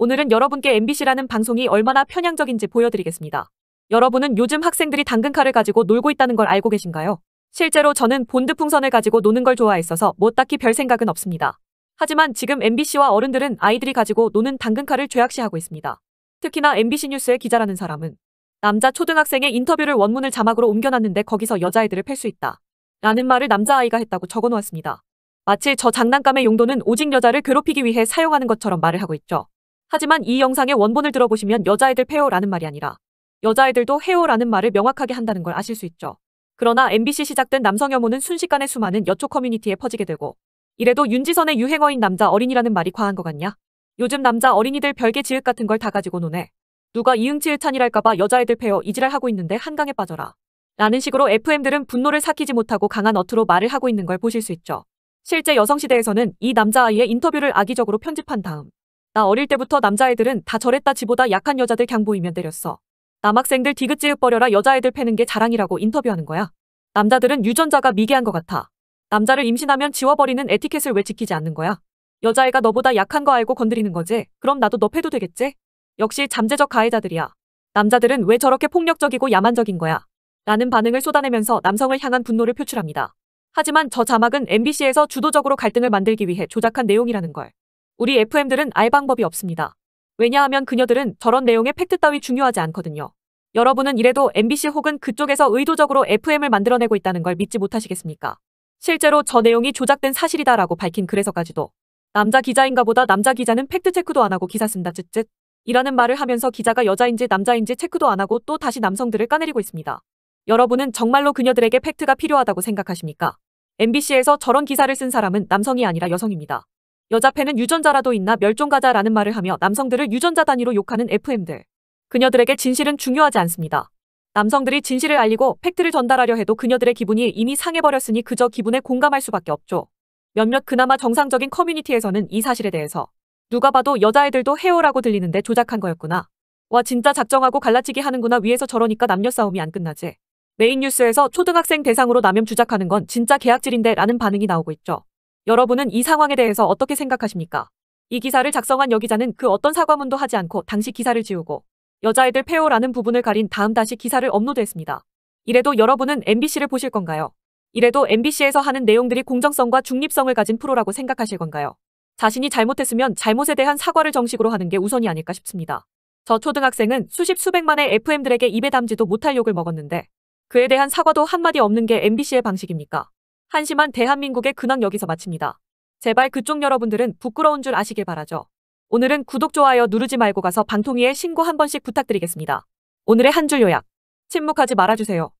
오늘은 여러분께 MBC라는 방송이 얼마나 편향적인지 보여드리겠습니다. 여러분은 요즘 학생들이 당근카를 가지고 놀고 있다는 걸 알고 계신가요? 실제로 저는 본드 풍선을 가지고 노는 걸 좋아했어서 뭐 딱히 별 생각은 없습니다. 하지만 지금 MBC와 어른들은 아이들이 가지고 노는 당근카를 죄악시하고 있습니다. 특히나 MBC 뉴스의 기자라는 사람은 남자 초등학생의 인터뷰를 원문을 자막으로 옮겨놨는데 거기서 여자아이들을 팰 수 있다. 라는 말을 남자아이가 했다고 적어놓았습니다. 마치 저 장난감의 용도는 오직 여자를 괴롭히기 위해 사용하는 것처럼 말을 하고 있죠. 하지만 이 영상의 원본을 들어보시면 여자애들 페어라는 말이 아니라 여자애들도 헤어라는 말을 명확하게 한다는 걸 아실 수 있죠. 그러나 MBC 시작된 남성 혐오는 순식간에 수많은 여초 커뮤니티에 퍼지게 되고 이래도 윤지선의 유행어인 남자 어린이라는 말이 과한 것 같냐? 요즘 남자 어린이들 별개 지읒 같은 걸 다 가지고 노네. 누가 이응치읒찬이랄까봐 여자애들 페어 이지랄 하고 있는데 한강에 빠져라. 라는 식으로 FM들은 분노를 삭히지 못하고 강한 어투로 말을 하고 있는 걸 보실 수 있죠. 실제 여성시대에서는 이 남자아이의 인터뷰를 악의적으로 편집한 다음 나 어릴 때부터 남자애들은 다 저랬다 지보다 약한 여자들 경 보이면 때렸어. 남학생들 디귿지읒 버려라 여자애들 패는 게 자랑이라고 인터뷰하는 거야. 남자들은 유전자가 미개한 것 같아. 남자를 임신하면 지워버리는 에티켓을 왜 지키지 않는 거야? 여자애가 너보다 약한 거 알고 건드리는 거지? 그럼 나도 너 패도 되겠지? 역시 잠재적 가해자들이야. 남자들은 왜 저렇게 폭력적이고 야만적인 거야? 라는 반응을 쏟아내면서 남성을 향한 분노를 표출합니다. 하지만 저 자막은 MBC에서 주도적으로 갈등을 만들기 위해 조작한 내용이라는 걸. 우리 FM들은 알 방법이 없습니다. 왜냐하면 그녀들은 저런 내용의 팩트 따위 중요하지 않거든요. 여러분은 이래도 MBC 혹은 그쪽에서 의도적으로 FM을 만들어내고 있다는 걸 믿지 못하시겠습니까? 실제로 저 내용이 조작된 사실이다라고 밝힌 글에서까지도 남자 기자인가 보다 남자 기자는 팩트체크도 안 하고 기사 쓴다 쯧쯧 이라는 말을 하면서 기자가 여자인지 남자인지 체크도 안 하고 또 다시 남성들을 까내리고 있습니다. 여러분은 정말로 그녀들에게 팩트가 필요하다고 생각하십니까? MBC에서 저런 기사를 쓴 사람은 남성이 아니라 여성입니다. 여자팬은 유전자라도 있나 멸종가자라는 말을 하며 남성들을 유전자 단위로 욕하는 FM들. 그녀들에게 진실은 중요하지 않습니다. 남성들이 진실을 알리고 팩트를 전달하려 해도 그녀들의 기분이 이미 상해버렸으니 그저 기분에 공감할 수밖에 없죠. 몇몇 그나마 정상적인 커뮤니티에서는 이 사실에 대해서 누가 봐도 여자애들도 헤어라고 들리는데 조작한 거였구나. 와 진짜 작정하고 갈라치기 하는구나 위에서 저러니까 남녀 싸움이 안 끝나지. 메인 뉴스에서 초등학생 대상으로 남염 주작하는 건 진짜 계약질인데 라는 반응이 나오고 있죠. 여러분은 이 상황에 대해서 어떻게 생각하십니까? 이 기사를 작성한 여기자는 그 어떤 사과문도 하지 않고 당시 기사를 지우고 여자애들 폐호라는 부분을 가린 다음 다시 기사를 업로드했습니다. 이래도 여러분은 MBC를 보실 건가요? 이래도 MBC에서 하는 내용들이 공정성과 중립성을 가진 프로라고 생각하실 건가요? 자신이 잘못했으면 잘못에 대한 사과를 정식으로 하는 게 우선이 아닐까 싶습니다. 저 초등학생은 수십 수백만의 FM들에게 입에 담지도 못할 욕을 먹었는데 그에 대한 사과도 한마디 없는 게 MBC의 방식입니까? 한심한 대한민국의 근황 여기서 마칩니다. 제발 그쪽 여러분들은 부끄러운 줄 아시길 바라죠. 오늘은 구독, 좋아요 누르지 말고 가서 방통위에 신고 한 번씩 부탁드리겠습니다. 오늘의 한 줄 요약. 침묵하지 말아주세요.